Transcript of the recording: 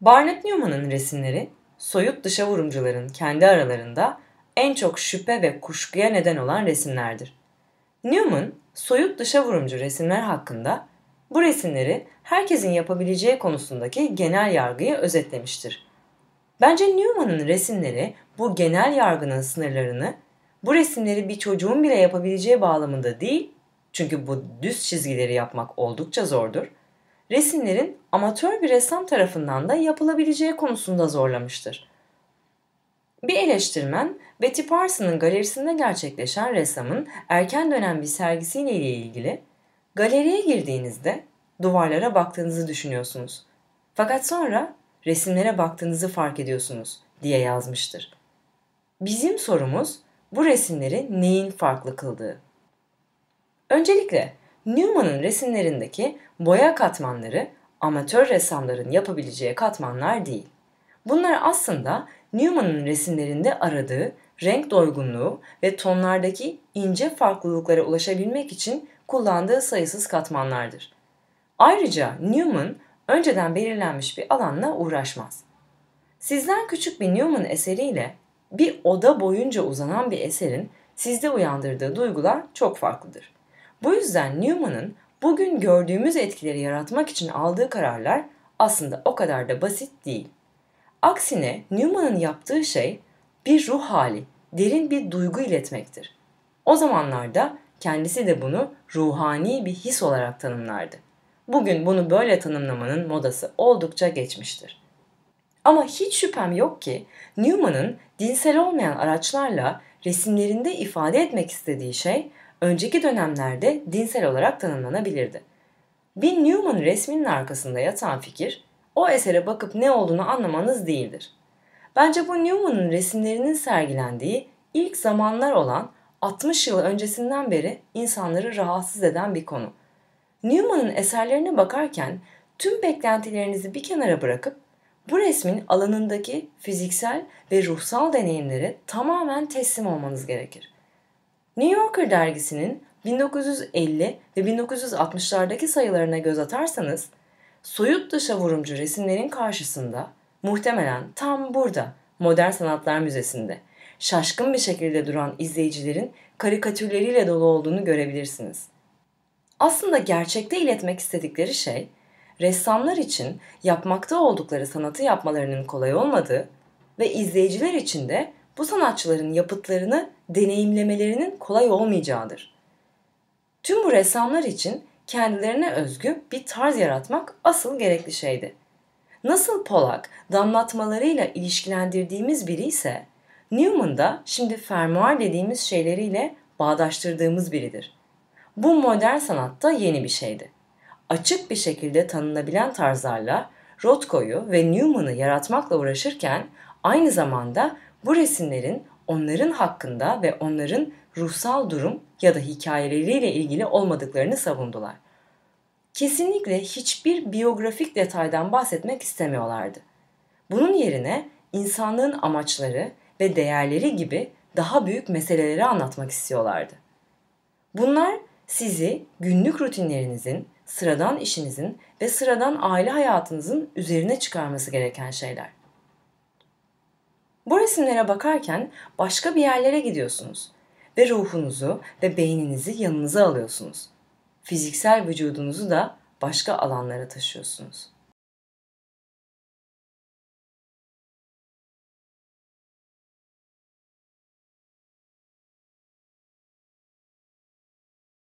Barnett Newman'ın resimleri soyut dışa vurumcuların kendi aralarında en çok şüphe ve kuşkuya neden olan resimlerdir. Newman, soyut dışa vurumcu resimler hakkında bu resimleri herkesin yapabileceği konusundaki genel yargıyı özetlemiştir. Bence Newman'ın resimleri bu genel yargının sınırlarını bu resimleri bir çocuğun bile yapabileceği bağlamında değil, çünkü bu düz çizgileri yapmak oldukça zordur resimlerin amatör bir ressam tarafından da yapılabileceği konusunda zorlamıştır. Bir eleştirmen, Betty Parsons'ın galerisinde gerçekleşen ressamın erken dönem bir sergisiyle ilgili galeriye girdiğinizde duvarlara baktığınızı düşünüyorsunuz. Fakat sonra resimlere baktığınızı fark ediyorsunuz diye yazmıştır. Bizim sorumuz bu resimleri neyin farklı kıldığı. Öncelikle Newman'ın resimlerindeki boya katmanları amatör ressamların yapabileceği katmanlar değil. Bunlar aslında Newman'ın resimlerinde aradığı renk doygunluğu ve tonlardaki ince farklılıklara ulaşabilmek için kullandığı sayısız katmanlardır. Ayrıca Newman önceden belirlenmiş bir alanla uğraşmaz. Sizden küçük bir Newman eseriyle bir oda boyunca uzanan bir eserin sizde uyandırdığı duygular çok farklıdır. Bu yüzden Newman'ın bugün gördüğümüz etkileri yaratmak için aldığı kararlar aslında o kadar da basit değil. Aksine Newman'ın yaptığı şey bir ruh hali, derin bir duygu iletmektir. O zamanlarda kendisi de bunu ruhani bir his olarak tanımlardı. Bugün bunu böyle tanımlamanın modası oldukça geçmiştir. Ama hiç şüphem yok ki Newman'ın dinsel olmayan araçlarla resimlerinde ifade etmek istediği şey önceki dönemlerde dinsel olarak tanımlanabilirdi. Bin Newman resminin arkasında yatan fikir, o esere bakıp ne olduğunu anlamanız değildir. Bence bu Newman'ın resimlerinin sergilendiği ilk zamanlar olan 60 yıl öncesinden beri insanları rahatsız eden bir konu. Newman'ın eserlerine bakarken tüm beklentilerinizi bir kenara bırakıp bu resmin alanındaki fiziksel ve ruhsal deneyimlere tamamen teslim olmanız gerekir. New Yorker dergisinin 1950 ve 1960'lardaki sayılarına göz atarsanız, soyut dışa vurumcu resimlerin karşısında muhtemelen tam burada Modern Sanatlar Müzesi'nde şaşkın bir şekilde duran izleyicilerin karikatürleriyle dolu olduğunu görebilirsiniz. Aslında gerçekte iletmek istedikleri şey, ressamlar için yapmakta oldukları sanatı yapmalarının kolay olmadığı ve izleyiciler için de bu sanatçıların yapıtlarını deneyimlemelerinin kolay olmayacağıdır. Tüm bu ressamlar için kendilerine özgü bir tarz yaratmak asıl gerekli şeydi. Nasıl Polak damlatmalarıyla ilişkilendirdiğimiz biri ise Newman da şimdi fermuar dediğimiz şeyleriyle bağdaştırdığımız biridir. Bu modern sanatta yeni bir şeydi. Açık bir şekilde tanınabilen tarzlarla Rothko'yu ve Newman'ı yaratmakla uğraşırken aynı zamanda bu resimlerin onların hakkında ve onların ruhsal durum ya da hikayeleriyle ilgili olmadıklarını savundular. Kesinlikle hiçbir biyografik detaydan bahsetmek istemiyorlardı. Bunun yerine insanlığın amaçları ve değerleri gibi daha büyük meseleleri anlatmak istiyorlardı. Bunlar sizi günlük rutinlerinizin, sıradan işinizin ve sıradan aile hayatınızın üzerine çıkarması gereken şeyler. Bu resimlere bakarken başka bir yerlere gidiyorsunuz ve ruhunuzu ve beyninizi yanınıza alıyorsunuz. Fiziksel vücudunuzu da başka alanlara taşıyorsunuz.